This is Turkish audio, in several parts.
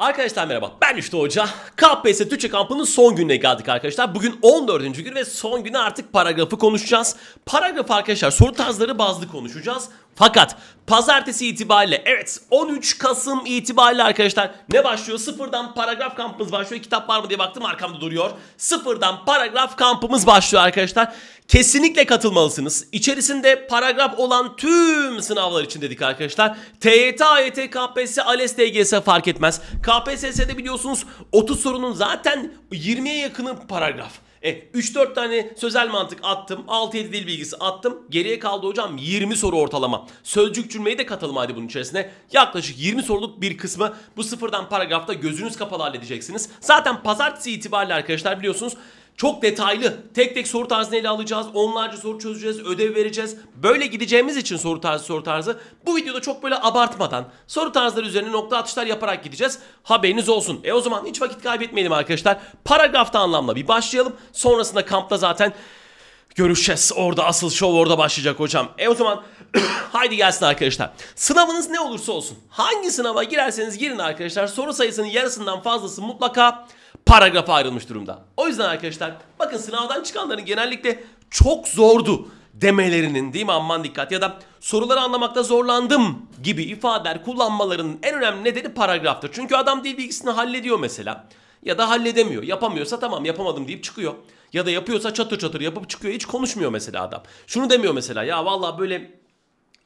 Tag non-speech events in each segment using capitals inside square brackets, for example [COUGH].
Arkadaşlar merhaba ben Üçte Hoca. KPSS Türkçe kampının son gününe geldik arkadaşlar. Bugün 14. gün ve son günü artık paragrafı konuşacağız. Paragraf arkadaşlar soru tarzları bazlı konuşacağız. Fakat pazartesi itibariyle evet 13 Kasım itibariyle arkadaşlar ne başlıyor? Sıfırdan paragraf kampımız başlıyor. Kitap var mı diye baktım arkamda duruyor. Sıfırdan paragraf kampımız başlıyor arkadaşlar. Kesinlikle katılmalısınız. İçerisinde paragraf olan tüm sınavlar için dedik arkadaşlar. TYT, AYT, KPSS, ALES, DGS fark etmez. KPSS'de biliyorsunuz 30 sorunun zaten 20'ye yakını paragraf. E, 3-4 tane sözel mantık attım. 6-7 dil bilgisi attım. Geriye kaldı hocam 20 soru ortalama. Sözcük cümleyi de katalım hadi bunun içerisine. Yaklaşık 20 soruluk bir kısmı bu sıfırdan paragrafta gözünüz kapalı halledeceksiniz. Zaten pazartesi itibariyle arkadaşlar biliyorsunuz çok detaylı tek tek soru tarzını ele alacağız. Onlarca soru çözeceğiz, ödev vereceğiz. Böyle gideceğimiz için soru tarzı soru tarzı. Bu videoda çok böyle abartmadan soru tarzları üzerine nokta atışlar yaparak gideceğiz. Haberiniz olsun. E o zaman hiç vakit kaybetmeyelim arkadaşlar. Paragrafta anlamla bir başlayalım. Sonrasında kampta zaten görüşeceğiz. Orada asıl show orada başlayacak hocam. E o zaman [CLEARS THROAT] haydi gelsin arkadaşlar. Sınavınız ne olursa olsun. Hangi sınava girerseniz girin arkadaşlar. Soru sayısının yarısından fazlası mutlaka paragrafa ayrılmış durumda. O yüzden arkadaşlar bakın sınavdan çıkanların genellikle çok zordu demelerinin değil mi aman dikkat ya da soruları anlamakta zorlandım gibi ifadeler kullanmalarının en önemli nedeni paragraftır. Çünkü adam dil bilgisini hallediyor mesela ya da halledemiyor yapamıyorsa tamam yapamadım deyip çıkıyor. Ya da yapıyorsa çatır çatır yapıp çıkıyor hiç konuşmuyor mesela adam. Şunu demiyor mesela ya vallahi böyle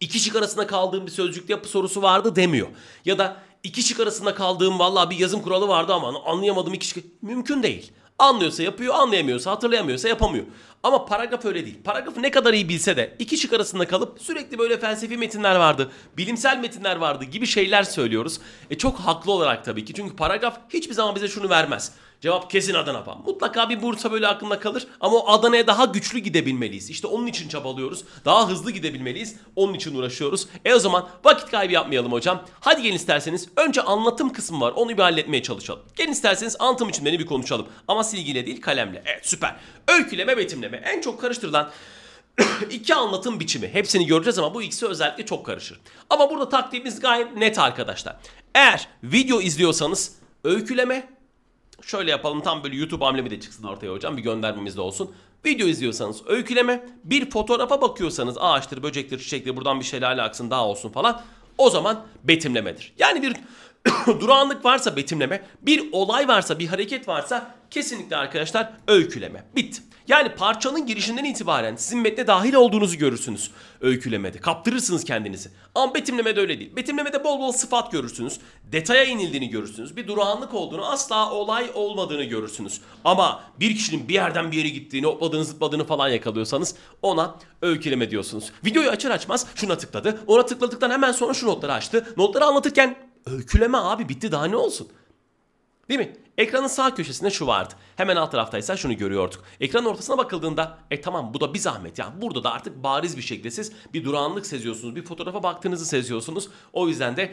iki şık arasında kaldığım bir sözcükte yapı sorusu vardı demiyor. Ya da iki şık arasında kaldığım vallahi bir yazım kuralı vardı ama anlayamadım iki şık. Mümkün değil. Anlıyorsa yapıyor, anlayamıyorsa, hatırlayamıyorsa yapamıyor. Ama paragraf öyle değil. Paragrafı ne kadar iyi bilse de iki şık arasında kalıp sürekli böyle felsefi metinler vardı, bilimsel metinler vardı gibi şeyler söylüyoruz. E çok haklı olarak tabii ki. Çünkü paragraf hiçbir zaman bize şunu vermez. Cevap kesin Adana Pan. Mutlaka bir Bursa böyle aklında kalır ama o Adana'ya daha güçlü gidebilmeliyiz. İşte onun için çabalıyoruz. Daha hızlı gidebilmeliyiz. Onun için uğraşıyoruz. E o zaman vakit kaybı yapmayalım hocam. Hadi gelin isterseniz önce anlatım kısmı var. Onu bir halletmeye çalışalım. Gelin isterseniz anlatım için beni bir konuşalım. Ama silgiyle değil kalemle. Evet süper. Öyküleme, betimleme. En çok karıştırılan [CLEARS THROAT] iki anlatım biçimi. Hepsini göreceğiz ama bu ikisi özellikle çok karışır. Ama burada taktiğimiz gayet net arkadaşlar. Eğer video izliyorsanız öyküleme Şöyle yapalım tam böyle YouTube amblemi de çıksın ortaya hocam bir göndermemiz de olsun. Video izliyorsanız öyküleme, bir fotoğrafa bakıyorsanız ağaçtır, böcektir, çiçektir buradan bir şelale aksın daha olsun falan. O zaman betimlemedir. Yani bir [COUGHS] durağanlık varsa betimleme, bir olay varsa, bir hareket varsa kesinlikle arkadaşlar öyküleme. Bitti. Yani parçanın girişinden itibaren sizin metne dahil olduğunuzu görürsünüz öykülemede. Kaptırırsınız kendinizi. Ama betimlemede öyle değil. Betimlemede bol bol sıfat görürsünüz. Detaya inildiğini görürsünüz. Bir durağanlık olduğunu, asla olay olmadığını görürsünüz. Ama bir kişinin bir yerden bir yere gittiğini, hopladığını, zıpladığını falan yakalıyorsanız ona öyküleme diyorsunuz. Videoyu açar açmaz şuna tıkladı. Ona tıkladıktan hemen sonra şu notları açtı. Notları anlatırken öyküleme abi bitti daha ne olsun? Değil mi? Ekranın sağ köşesinde şu vardı. Hemen alt tarafta ise şunu görüyorduk. Ekranın ortasına bakıldığında e tamam bu da bir zahmet ya. Burada da artık bariz bir şekilde siz bir durağanlık seziyorsunuz. Bir fotoğrafa baktığınızı seziyorsunuz. O yüzden de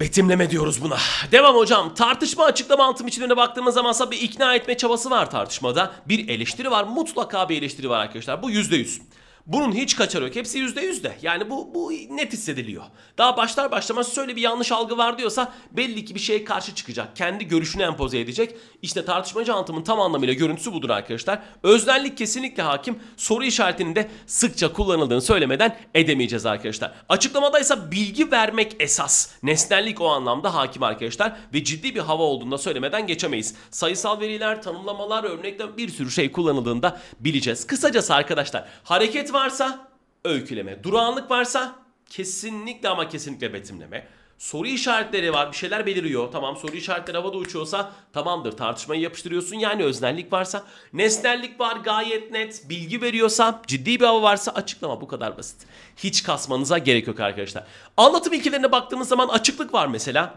Betimleme diyoruz buna. Devam hocam. Tartışma açıklama altım içine baktığımız zamansa bir ikna etme çabası var tartışmada. Bir eleştiri var. Mutlaka bir eleştiri var arkadaşlar. Bu yüzde yüz. Bunun hiç kaçarı yok. Hepsi yüzde yüzde. Yani bu, bu net hissediliyor. Daha başlar başlamaz şöyle bir yanlış algı var diyorsa belli ki bir şeye karşı çıkacak. Kendi görüşünü empoze edecek. İşte tartışmacı anlatımın tam anlamıyla görüntüsü budur arkadaşlar. Öznellik kesinlikle hakim. Soru işaretinin de sıkça kullanıldığını söylemeden edemeyeceğiz arkadaşlar. Açıklamada ise bilgi vermek esas. Nesnellik o anlamda hakim arkadaşlar. Ve ciddi bir hava olduğunda söylemeden geçemeyiz. Sayısal veriler, tanımlamalar, örnekler bir sürü şey kullanıldığında bileceğiz. Kısacası arkadaşlar hareket varsa öyküleme, durağanlık varsa kesinlikle ama kesinlikle betimleme. Soru işaretleri var bir şeyler beliriyor. Tamam soru işaretleri havada uçuyorsa tamamdır tartışmayı yapıştırıyorsun. Yani öznellik varsa nesnellik var gayet net bilgi veriyorsa ciddi bir hava varsa açıklama bu kadar basit. Hiç kasmanıza gerek yok arkadaşlar. Anlatım ilkelerine baktığımız zaman açıklık var mesela.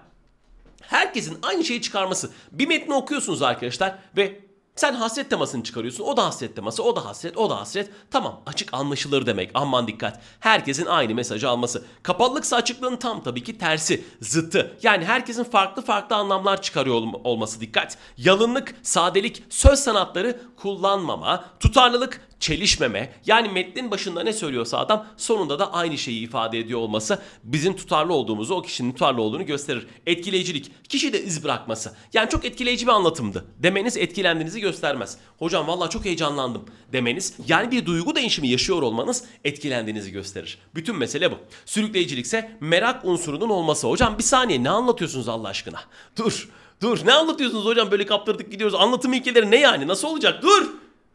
Herkesin aynı şeyi çıkarması. Bir metni okuyorsunuz arkadaşlar ve sen hasret temasını çıkarıyorsun. O da hasret teması, o da hasret, o da hasret. Tamam açık anlaşılır demek. Aman dikkat. Herkesin aynı mesajı alması. Kapalılıksa açıklığın tam tabii ki tersi, zıttı. Yani herkesin farklı farklı anlamlar çıkarıyor olması dikkat. Yalınlık, sadelik, söz sanatları kullanmama, tutarlılık, çelişmeme yani metnin başında ne söylüyorsa adam sonunda da aynı şeyi ifade ediyor olması bizim tutarlı olduğumuzu o kişinin tutarlı olduğunu gösterir. Etkileyicilik kişi de iz bırakması yani çok etkileyici bir anlatımdı demeniz etkilendiğinizi göstermez. Hocam valla çok heyecanlandım demeniz yani bir duygu değişimi yaşıyor olmanız etkilendiğinizi gösterir. Bütün mesele bu. Sürükleyicilikse merak unsurunun olması. Hocam bir saniye ne anlatıyorsunuz Allah aşkına? Dur dur ne anlatıyorsunuz hocam böyle kaptırdık gidiyoruz anlatım ilkeleri ne yani nasıl olacak dur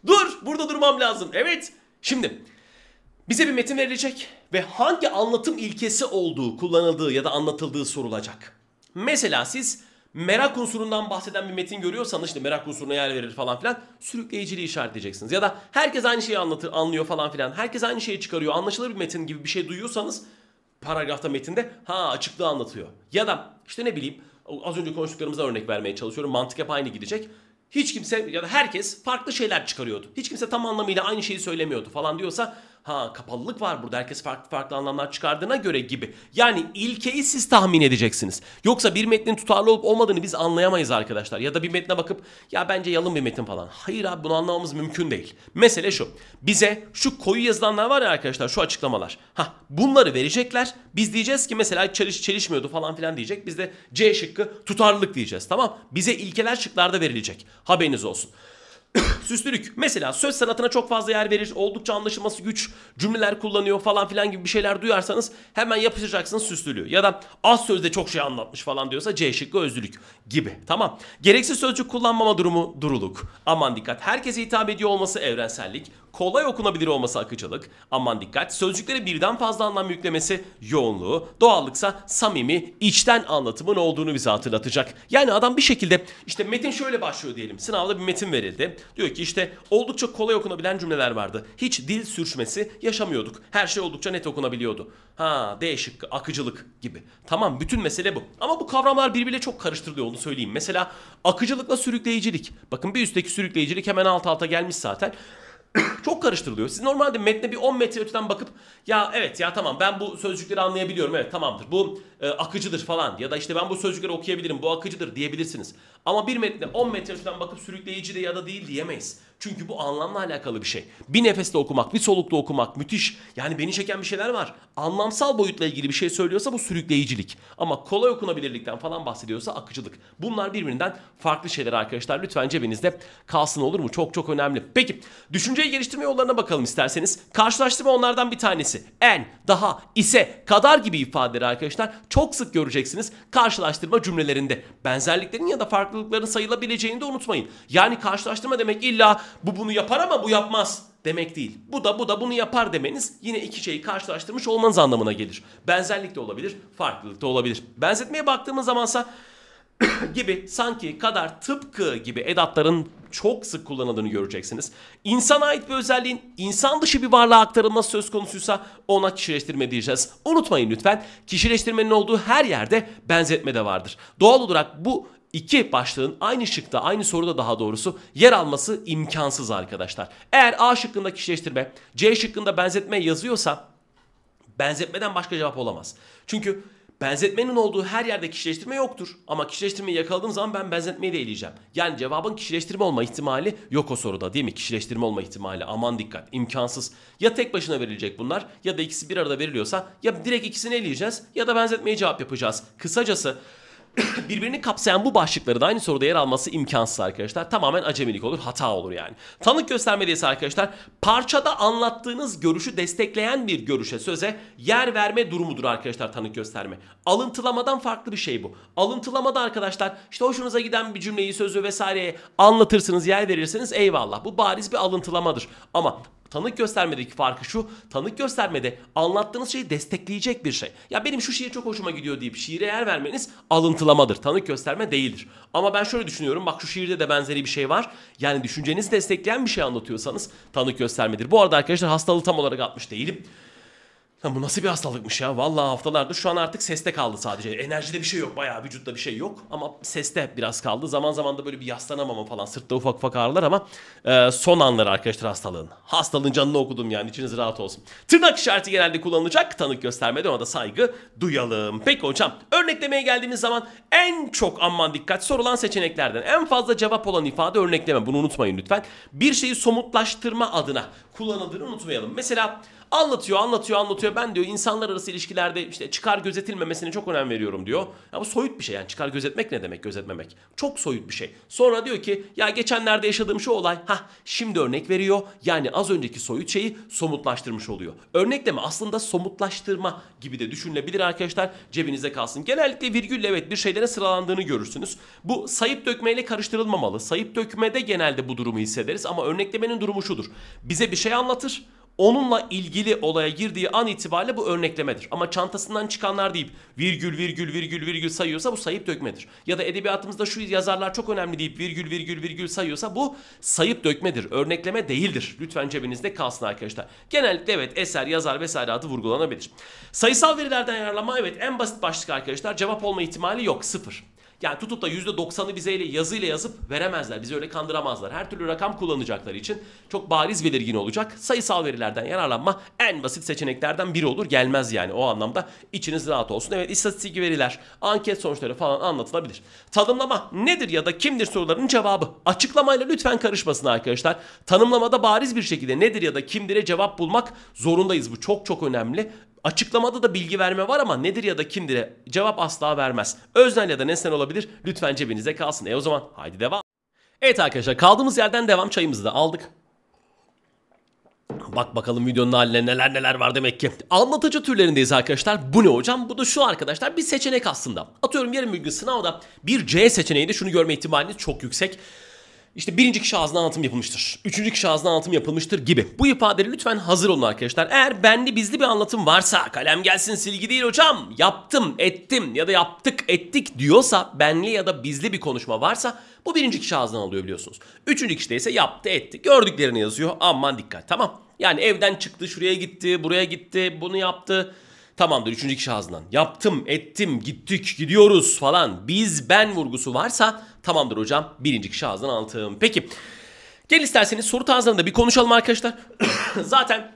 Dur burada durmam lazım. Evet şimdi bize bir metin verilecek ve hangi anlatım ilkesi olduğu kullanıldığı ya da anlatıldığı sorulacak. Mesela siz merak unsurundan bahseden bir metin görüyorsanız işte merak unsuruna yer verir falan filan sürükleyiciliği işaretleyeceksiniz. Ya da herkes aynı şeyi anlatır, anlıyor falan filan. Herkes aynı şeyi çıkarıyor. Anlaşılır bir metin gibi bir şey duyuyorsanız paragrafta metinde ha açıklığı anlatıyor. Ya da işte ne bileyim az önce konuştuklarımıza örnek vermeye çalışıyorum. Mantık hep aynı gidecek hiç kimse ya da herkes farklı şeyler çıkarıyordu. Hiç kimse tam anlamıyla aynı şeyi söylemiyordu falan diyorsa Ha kapalılık var burada herkes farklı farklı anlamlar çıkardığına göre gibi. Yani ilkeyi siz tahmin edeceksiniz. Yoksa bir metnin tutarlı olup olmadığını biz anlayamayız arkadaşlar. Ya da bir metne bakıp ya bence yalın bir metin falan. Hayır abi bunu anlamamız mümkün değil. Mesele şu. Bize şu koyu yazılanlar var ya arkadaşlar şu açıklamalar. Ha bunları verecekler. Biz diyeceğiz ki mesela çeliş, çelişmiyordu falan filan diyecek. Biz de C şıkkı tutarlılık diyeceğiz tamam. Bize ilkeler şıklarda verilecek. Haberiniz olsun. Süslülük. Mesela söz sanatına çok fazla yer verir. Oldukça anlaşılması güç cümleler kullanıyor falan filan gibi bir şeyler duyarsanız hemen yapışacaksınız süslülüğü. Ya da az sözde çok şey anlatmış falan diyorsa C şıkkı özlülük gibi. Tamam. Gereksiz sözcük kullanmama durumu duruluk. Aman dikkat. Herkese hitap ediyor olması evrensellik. Kolay okunabilir olması akıcılık. Aman dikkat. Sözcüklere birden fazla anlam yüklemesi yoğunluğu. Doğallıksa samimi, içten anlatımın olduğunu bize hatırlatacak. Yani adam bir şekilde işte metin şöyle başlıyor diyelim. Sınavda bir metin verildi. Diyor diyor ki işte oldukça kolay okunabilen cümleler vardı. Hiç dil sürçmesi yaşamıyorduk. Her şey oldukça net okunabiliyordu. Ha değişik akıcılık gibi. Tamam bütün mesele bu. Ama bu kavramlar birbiriyle çok karıştırılıyor onu söyleyeyim. Mesela akıcılıkla sürükleyicilik. Bakın bir üstteki sürükleyicilik hemen alt alta gelmiş zaten çok karıştırılıyor. Siz normalde metne bir 10 metre öteden bakıp ya evet ya tamam ben bu sözcükleri anlayabiliyorum evet tamamdır bu e, akıcıdır falan ya da işte ben bu sözcükleri okuyabilirim bu akıcıdır diyebilirsiniz. Ama bir metne 10 metre öteden bakıp sürükleyici de ya da değil diyemeyiz. Çünkü bu anlamla alakalı bir şey. Bir nefeste okumak, bir solukta okumak müthiş. Yani beni çeken bir şeyler var. Anlamsal boyutla ilgili bir şey söylüyorsa bu sürükleyicilik. Ama kolay okunabilirlikten falan bahsediyorsa akıcılık. Bunlar birbirinden farklı şeyler arkadaşlar. Lütfen cebinizde kalsın olur mu? Çok çok önemli. Peki düşünceyi geliştirme yollarına bakalım isterseniz. Karşılaştırma onlardan bir tanesi. En, daha, ise, kadar gibi ifadeleri arkadaşlar çok sık göreceksiniz karşılaştırma cümlelerinde. Benzerliklerin ya da farklılıkların sayılabileceğini de unutmayın. Yani karşılaştırma demek illa bu bunu yapar ama bu yapmaz demek değil. Bu da bu da bunu yapar demeniz yine iki şeyi karşılaştırmış olmanız anlamına gelir. Benzerlik de olabilir, farklılık da olabilir. Benzetmeye baktığımız zamansa [COUGHS] gibi sanki kadar tıpkı gibi edatların çok sık kullanıldığını göreceksiniz. İnsana ait bir özelliğin insan dışı bir varlığa aktarılması söz konusuysa ona kişileştirme diyeceğiz. Unutmayın lütfen kişileştirmenin olduğu her yerde benzetme de vardır. Doğal olarak bu iki başlığın aynı şıkta, aynı soruda daha doğrusu yer alması imkansız arkadaşlar. Eğer A şıkkında kişileştirme, C şıkkında benzetme yazıyorsa benzetmeden başka cevap olamaz. Çünkü benzetmenin olduğu her yerde kişileştirme yoktur. Ama kişileştirmeyi yakaladığım zaman ben benzetmeyi de eleyeceğim. Yani cevabın kişileştirme olma ihtimali yok o soruda değil mi? Kişileştirme olma ihtimali aman dikkat imkansız. Ya tek başına verilecek bunlar ya da ikisi bir arada veriliyorsa ya direkt ikisini eleyeceğiz ya da benzetmeyi cevap yapacağız. Kısacası [COUGHS] birbirini kapsayan bu başlıkları da aynı soruda yer alması imkansız arkadaşlar. Tamamen acemilik olur, hata olur yani. Tanık gösterme göstermediyse arkadaşlar parçada anlattığınız görüşü destekleyen bir görüşe, söze yer verme durumudur arkadaşlar tanık gösterme. Alıntılamadan farklı bir şey bu. Alıntılamada arkadaşlar işte hoşunuza giden bir cümleyi, sözü vesaireye anlatırsınız, yer verirsiniz eyvallah. Bu bariz bir alıntılamadır. Ama Tanık göstermedeki farkı şu. Tanık göstermede anlattığınız şeyi destekleyecek bir şey. Ya benim şu şiir çok hoşuma gidiyor deyip şiire yer vermeniz alıntılamadır. Tanık gösterme değildir. Ama ben şöyle düşünüyorum. Bak şu şiirde de benzeri bir şey var. Yani düşüncenizi destekleyen bir şey anlatıyorsanız tanık göstermedir. Bu arada arkadaşlar hastalığı tam olarak atmış değilim bu nasıl bir hastalıkmış ya? Vallahi haftalardır şu an artık seste kaldı sadece. Enerjide bir şey yok. Bayağı vücutta bir şey yok. Ama seste biraz kaldı. Zaman zaman da böyle bir yaslanamama falan. Sırtta ufak ufak ağrılar ama e, son anları arkadaşlar hastalığın. Hastalığın canını okudum yani. İçiniz rahat olsun. Tırnak işareti genelde kullanılacak. Tanık göstermedi ona da saygı duyalım. Peki hocam örneklemeye geldiğimiz zaman en çok aman dikkat sorulan seçeneklerden en fazla cevap olan ifade örnekleme. Bunu unutmayın lütfen. Bir şeyi somutlaştırma adına kullanıldığını unutmayalım. Mesela Anlatıyor, anlatıyor, anlatıyor. Ben diyor insanlar arası ilişkilerde işte çıkar gözetilmemesine çok önem veriyorum diyor. Ya bu soyut bir şey yani çıkar gözetmek ne demek gözetmemek? Çok soyut bir şey. Sonra diyor ki ya geçenlerde yaşadığım şu olay ha şimdi örnek veriyor. Yani az önceki soyut şeyi somutlaştırmış oluyor. Örnekleme aslında somutlaştırma gibi de düşünülebilir arkadaşlar. Cebinize kalsın. Genellikle virgülle evet bir şeylere sıralandığını görürsünüz. Bu sayıp dökmeyle karıştırılmamalı. Sayıp dökmede genelde bu durumu hissederiz ama örneklemenin durumu şudur. Bize bir şey anlatır onunla ilgili olaya girdiği an itibariyle bu örneklemedir. Ama çantasından çıkanlar deyip virgül virgül virgül virgül sayıyorsa bu sayıp dökmedir. Ya da edebiyatımızda şu yazarlar çok önemli deyip virgül virgül virgül sayıyorsa bu sayıp dökmedir. Örnekleme değildir. Lütfen cebinizde kalsın arkadaşlar. Genellikle evet eser, yazar vesaire adı vurgulanabilir. Sayısal verilerden yararlanma evet en basit başlık arkadaşlar. Cevap olma ihtimali yok sıfır yani tutup da %90'ı bize ile yazıyla yazıp veremezler. Bizi öyle kandıramazlar. Her türlü rakam kullanacakları için çok bariz belirgin olacak. Sayısal verilerden yararlanma en basit seçeneklerden biri olur. Gelmez yani o anlamda içiniz rahat olsun. Evet istatistik veriler, anket sonuçları falan anlatılabilir. Tanımlama nedir ya da kimdir sorularının cevabı. Açıklamayla lütfen karışmasın arkadaşlar. Tanımlamada bariz bir şekilde nedir ya da kimdire cevap bulmak zorundayız. Bu çok çok önemli. Açıklamada da bilgi verme var ama nedir ya da kimdir? cevap asla vermez. Öznel ya da nesnel olabilir. Lütfen cebinize kalsın. E o zaman haydi devam. Evet arkadaşlar kaldığımız yerden devam çayımızı da aldık. Bak bakalım videonun haline neler neler var demek ki. Anlatıcı türlerindeyiz arkadaşlar. Bu ne hocam? Bu da şu arkadaşlar bir seçenek aslında. Atıyorum yarın bir gün sınavda bir C seçeneğinde şunu görme ihtimaliniz çok yüksek. İşte birinci kişi ağzına anlatım yapılmıştır. Üçüncü kişi ağzına anlatım yapılmıştır gibi. Bu ifadeli lütfen hazır olun arkadaşlar. Eğer bende bizli bir anlatım varsa kalem gelsin silgi değil hocam yaptım ettim ya da yaptık ettik diyorsa benli ya da bizli bir konuşma varsa bu birinci kişi ağzından alıyor biliyorsunuz. Üçüncü kişi de ise yaptı etti. Gördüklerini yazıyor aman dikkat tamam. Yani evden çıktı şuraya gitti buraya gitti bunu yaptı Tamamdır üçüncü kişi ağzından. Yaptım, ettim, gittik, gidiyoruz falan. Biz, ben vurgusu varsa tamamdır hocam. Birinci kişi ağzından anlatım. Peki. Gel isterseniz soru tarzlarında bir konuşalım arkadaşlar. [COUGHS] Zaten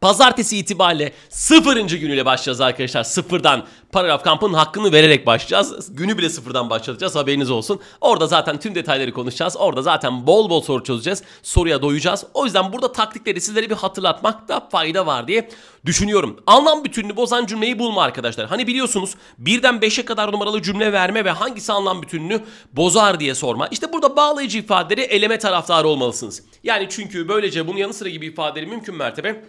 Pazartesi itibariyle sıfırıncı günüyle başlayacağız arkadaşlar. Sıfırdan paragraf kampının hakkını vererek başlayacağız. Günü bile sıfırdan başlatacağız haberiniz olsun. Orada zaten tüm detayları konuşacağız. Orada zaten bol bol soru çözeceğiz. Soruya doyacağız. O yüzden burada taktikleri sizlere bir hatırlatmakta fayda var diye düşünüyorum. Anlam bütününü bozan cümleyi bulma arkadaşlar. Hani biliyorsunuz birden beşe kadar numaralı cümle verme ve hangisi anlam bütününü bozar diye sorma. İşte burada bağlayıcı ifadeleri eleme taraftarı olmalısınız. Yani çünkü böylece bunun yanı sıra gibi ifadeleri mümkün mertebe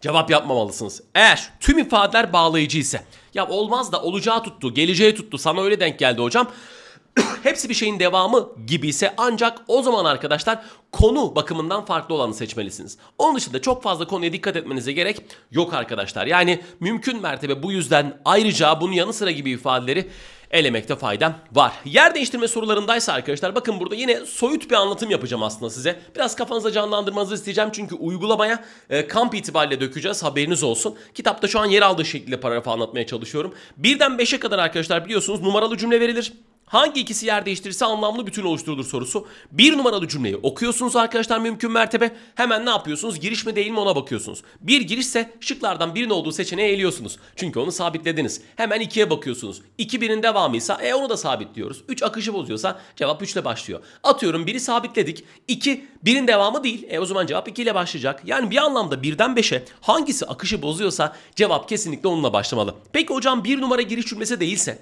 Cevap yapmamalısınız. Eğer tüm ifadeler bağlayıcı ise. Ya olmaz da olacağı tuttu, geleceğe tuttu. Sana öyle denk geldi hocam. [COUGHS] Hepsi bir şeyin devamı gibi ise ancak o zaman arkadaşlar konu bakımından farklı olanı seçmelisiniz. Onun dışında çok fazla konuya dikkat etmenize gerek yok arkadaşlar. Yani mümkün mertebe bu yüzden ayrıca bunun yanı sıra gibi ifadeleri elemekte fayda var. Yer değiştirme sorularındaysa arkadaşlar bakın burada yine soyut bir anlatım yapacağım aslında size. Biraz kafanıza canlandırmanızı isteyeceğim çünkü uygulamaya e, kamp itibariyle dökeceğiz haberiniz olsun. Kitapta şu an yer aldığı şekilde paragraf anlatmaya çalışıyorum. Birden 5'e kadar arkadaşlar biliyorsunuz numaralı cümle verilir. Hangi ikisi yer değiştirirse anlamlı bütün oluşturulur sorusu. Bir numaralı cümleyi okuyorsunuz arkadaşlar mümkün mertebe. Hemen ne yapıyorsunuz? Giriş mi değil mi ona bakıyorsunuz. Bir girişse şıklardan birinin olduğu seçeneği eliyorsunuz. Çünkü onu sabitlediniz. Hemen ikiye bakıyorsunuz. İki birin devamıysa e onu da sabitliyoruz. Üç akışı bozuyorsa cevap üçle başlıyor. Atıyorum biri sabitledik. İki birin devamı değil. E o zaman cevap ikiyle başlayacak. Yani bir anlamda birden beşe hangisi akışı bozuyorsa cevap kesinlikle onunla başlamalı. Peki hocam bir numara giriş cümlesi değilse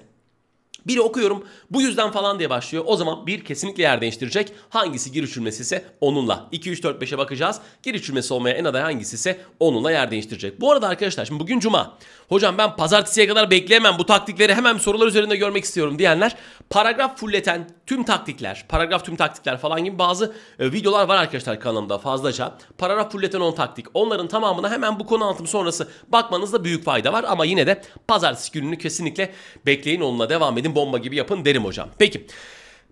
biri okuyorum bu yüzden falan diye başlıyor. O zaman bir kesinlikle yer değiştirecek. Hangisi giriş cümlesi ise onunla. 2, 3, 4, 5'e bakacağız. Giriş cümlesi olmaya en aday hangisi ise onunla yer değiştirecek. Bu arada arkadaşlar şimdi bugün cuma. Hocam ben pazartesiye kadar bekleyemem bu taktikleri hemen sorular üzerinde görmek istiyorum diyenler paragraf fulleten tüm taktikler, paragraf tüm taktikler falan gibi bazı e, videolar var arkadaşlar kanalımda fazlaca. Paragraf fulleten 10 taktik. Onların tamamına hemen bu konu anlatım sonrası bakmanızda büyük fayda var ama yine de pazartesi gününü kesinlikle bekleyin onunla devam edin bomba gibi yapın derim hocam. Peki.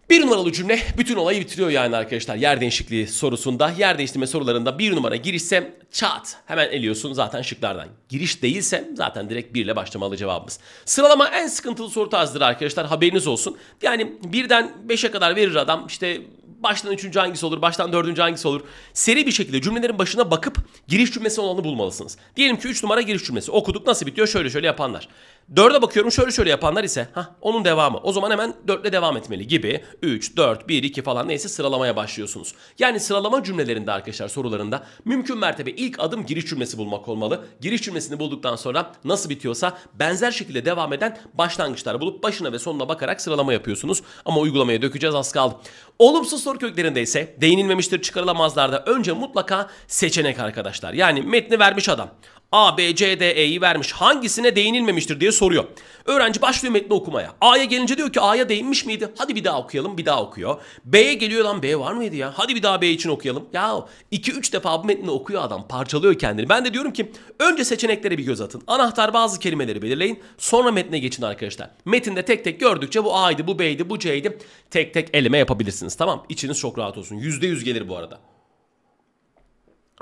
Bir numaralı cümle bütün olayı bitiriyor yani arkadaşlar. Yer değişikliği sorusunda, yer değiştirme sorularında bir numara girişse çat hemen eliyorsun zaten şıklardan. Giriş değilse zaten direkt birle başlamalı cevabımız. Sıralama en sıkıntılı soru tarzıdır arkadaşlar haberiniz olsun. Yani birden beşe kadar verir adam işte baştan üçüncü hangisi olur, baştan dördüncü hangisi olur. Seri bir şekilde cümlelerin başına bakıp giriş cümlesi olanı bulmalısınız. Diyelim ki üç numara giriş cümlesi. Okuduk nasıl bitiyor? Şöyle şöyle yapanlar. Dörde bakıyorum şöyle şöyle yapanlar ise ha, onun devamı. O zaman hemen dörtle devam etmeli gibi. 3, 4, 1, 2 falan neyse sıralamaya başlıyorsunuz. Yani sıralama cümlelerinde arkadaşlar sorularında mümkün mertebe ilk adım giriş cümlesi bulmak olmalı. Giriş cümlesini bulduktan sonra nasıl bitiyorsa benzer şekilde devam eden başlangıçlar bulup başına ve sonuna bakarak sıralama yapıyorsunuz. Ama uygulamaya dökeceğiz az kaldı. Olumsuz soru köklerinde ise değinilmemiştir çıkarılamazlarda önce mutlaka seçenek arkadaşlar. Yani metni vermiş adam. A, B, C, D, E'yi vermiş. Hangisine değinilmemiştir diye soruyor. Öğrenci başlıyor metni okumaya. A'ya gelince diyor ki A'ya değinmiş miydi? Hadi bir daha okuyalım. Bir daha okuyor. B'ye geliyor lan B var mıydı ya? Hadi bir daha B için okuyalım. Ya 2-3 defa bu metni okuyor adam. Parçalıyor kendini. Ben de diyorum ki önce seçeneklere bir göz atın. Anahtar bazı kelimeleri belirleyin. Sonra metne geçin arkadaşlar. Metinde tek tek gördükçe bu A'ydı, bu B'ydi, bu C'ydi. Tek tek eleme yapabilirsiniz. Tamam. İçiniz çok rahat olsun. %100 gelir bu arada.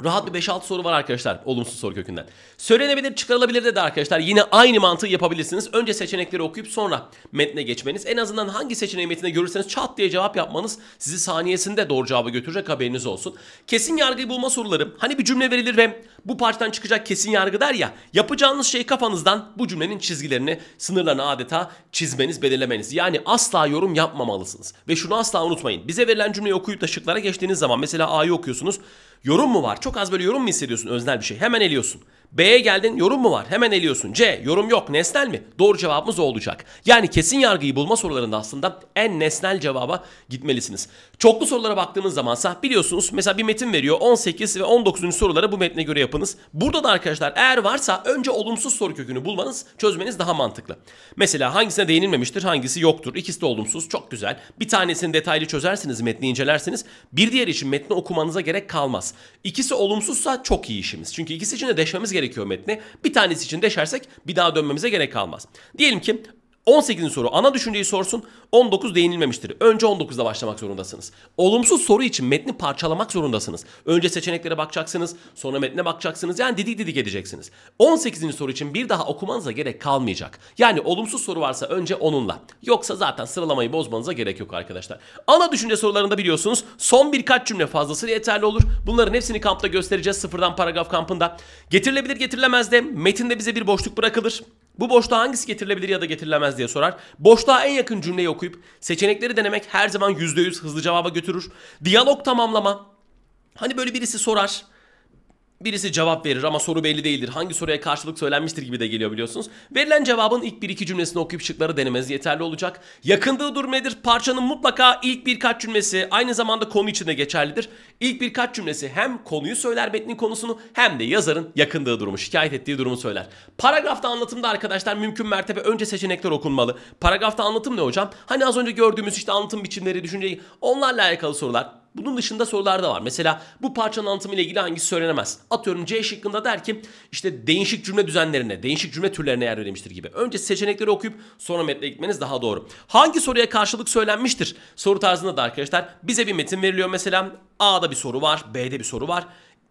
Rahat bir 5-6 soru var arkadaşlar olumsuz soru kökünden. Söylenebilir çıkarılabilir dedi arkadaşlar yine aynı mantığı yapabilirsiniz. Önce seçenekleri okuyup sonra metne geçmeniz. En azından hangi seçeneği metinde görürseniz çat diye cevap yapmanız sizi saniyesinde doğru cevaba götürecek haberiniz olsun. Kesin yargıyı bulma soruları hani bir cümle verilir ve bu parçadan çıkacak kesin yargı der ya yapacağınız şey kafanızdan bu cümlenin çizgilerini sınırlarını adeta çizmeniz belirlemeniz. Yani asla yorum yapmamalısınız. Ve şunu asla unutmayın bize verilen cümleyi okuyup da şıklara geçtiğiniz zaman mesela A'yı okuyorsunuz. Yorum mu var? Çok az böyle yorum mu hissediyorsun öznel bir şey? Hemen eliyorsun. B'ye geldin yorum mu var? Hemen eliyorsun. C yorum yok. Nesnel mi? Doğru cevabımız olacak. Yani kesin yargıyı bulma sorularında aslında en nesnel cevaba gitmelisiniz. Çoklu sorulara baktığımız zamansa biliyorsunuz mesela bir metin veriyor. 18 ve 19. soruları bu metne göre yapınız. Burada da arkadaşlar eğer varsa önce olumsuz soru kökünü bulmanız, çözmeniz daha mantıklı. Mesela hangisine değinilmemiştir, hangisi yoktur. İkisi de olumsuz. Çok güzel. Bir tanesini detaylı çözersiniz, metni incelersiniz. Bir diğer için metni okumanıza gerek kalmaz. İkisi olumsuzsa çok iyi işimiz. Çünkü ikisi için de deşmemiz gerekiyor metni. Bir tanesi için deşersek bir daha dönmemize gerek kalmaz. Diyelim ki 18. soru ana düşünceyi sorsun. 19 değinilmemiştir. Önce 19'da başlamak zorundasınız. Olumsuz soru için metni parçalamak zorundasınız. Önce seçeneklere bakacaksınız. Sonra metne bakacaksınız. Yani didik didik edeceksiniz. 18. soru için bir daha okumanıza gerek kalmayacak. Yani olumsuz soru varsa önce onunla. Yoksa zaten sıralamayı bozmanıza gerek yok arkadaşlar. Ana düşünce sorularında biliyorsunuz son birkaç cümle fazlası yeterli olur. Bunların hepsini kampta göstereceğiz. Sıfırdan paragraf kampında. Getirilebilir getirilemez de metinde bize bir boşluk bırakılır. Bu boşluğa hangisi getirilebilir ya da getirilemez diye sorar. Boşluğa en yakın cümleyi okuyup seçenekleri denemek her zaman %100 hızlı cevaba götürür. Diyalog tamamlama. Hani böyle birisi sorar. Birisi cevap verir ama soru belli değildir. Hangi soruya karşılık söylenmiştir gibi de geliyor biliyorsunuz. Verilen cevabın ilk bir iki cümlesini okuyup şıkları denemeniz yeterli olacak. Yakındığı durum nedir? Parçanın mutlaka ilk birkaç cümlesi aynı zamanda konu için de geçerlidir. İlk birkaç cümlesi hem konuyu söyler metnin konusunu hem de yazarın yakındığı durumu, şikayet ettiği durumu söyler. Paragrafta anlatımda arkadaşlar mümkün mertebe önce seçenekler okunmalı. Paragrafta anlatım ne hocam? Hani az önce gördüğümüz işte anlatım biçimleri, düşünceyi onlarla alakalı sorular bunun dışında sorular da var. Mesela bu parçanın ile ilgili hangisi söylenemez? Atıyorum C şıkkında der ki işte değişik cümle düzenlerine, değişik cümle türlerine yer verilmiştir gibi. Önce seçenekleri okuyup sonra metne gitmeniz daha doğru. Hangi soruya karşılık söylenmiştir? Soru tarzında da arkadaşlar bize bir metin veriliyor mesela. A'da bir soru var, B'de bir soru var.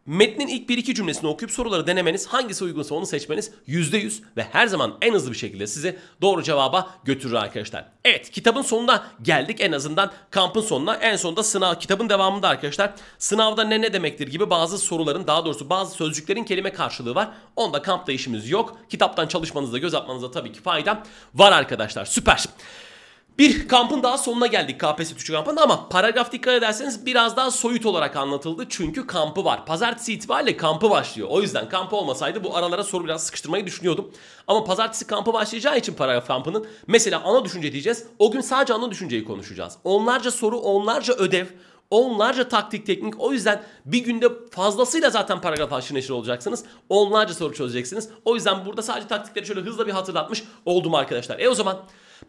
Metnin ilk bir iki cümlesini okuyup soruları denemeniz, hangisi uygunsa onu seçmeniz %100 ve her zaman en hızlı bir şekilde sizi doğru cevaba götürür arkadaşlar. Evet kitabın sonuna geldik en azından kampın sonuna. En sonunda sınav kitabın devamında arkadaşlar sınavda ne ne demektir gibi bazı soruların daha doğrusu bazı sözcüklerin kelime karşılığı var. Onda kampta işimiz yok. Kitaptan çalışmanızda göz atmanızda tabii ki fayda var arkadaşlar. Süper. Bir kampın daha sonuna geldik KPSS 3 kampında ama paragraf dikkat ederseniz biraz daha soyut olarak anlatıldı. Çünkü kampı var. Pazartesi itibariyle kampı başlıyor. O yüzden kampı olmasaydı bu aralara soru biraz sıkıştırmayı düşünüyordum. Ama pazartesi kampı başlayacağı için paragraf kampının mesela ana düşünce diyeceğiz. O gün sadece ana düşünceyi konuşacağız. Onlarca soru, onlarca ödev, onlarca taktik teknik. O yüzden bir günde fazlasıyla zaten paragraf aşırı neşir olacaksınız. Onlarca soru çözeceksiniz. O yüzden burada sadece taktikleri şöyle hızla bir hatırlatmış oldum arkadaşlar. E o zaman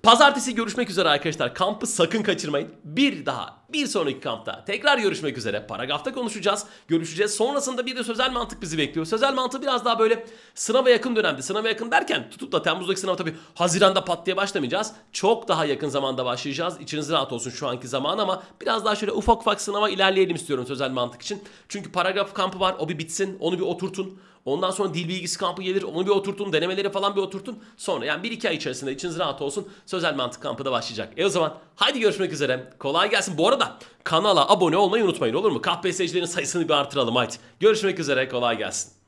Pazartesi görüşmek üzere arkadaşlar. Kampı sakın kaçırmayın. Bir daha bir sonraki kampta tekrar görüşmek üzere. Paragrafta konuşacağız. Görüşeceğiz. Sonrasında bir de sözel mantık bizi bekliyor. Sözel mantığı biraz daha böyle sınava yakın dönemde. Sınava yakın derken tutup da Temmuz'daki sınava tabii Haziran'da pat diye başlamayacağız. Çok daha yakın zamanda başlayacağız. İçiniz rahat olsun şu anki zaman ama biraz daha şöyle ufak ufak sınava ilerleyelim istiyorum sözel mantık için. Çünkü paragraf kampı var. O bir bitsin. Onu bir oturtun. Ondan sonra dil bilgisi kampı gelir. Onu bir oturtun. Denemeleri falan bir oturtun. Sonra yani bir iki ay içerisinde içiniz rahat olsun. Sözel mantık kampı da başlayacak. E o zaman haydi görüşmek üzere. Kolay gelsin. Bu arada kanala abone olmayı unutmayın olur mu? KPSC'lerin sayısını bir artıralım haydi. Görüşmek üzere. Kolay gelsin.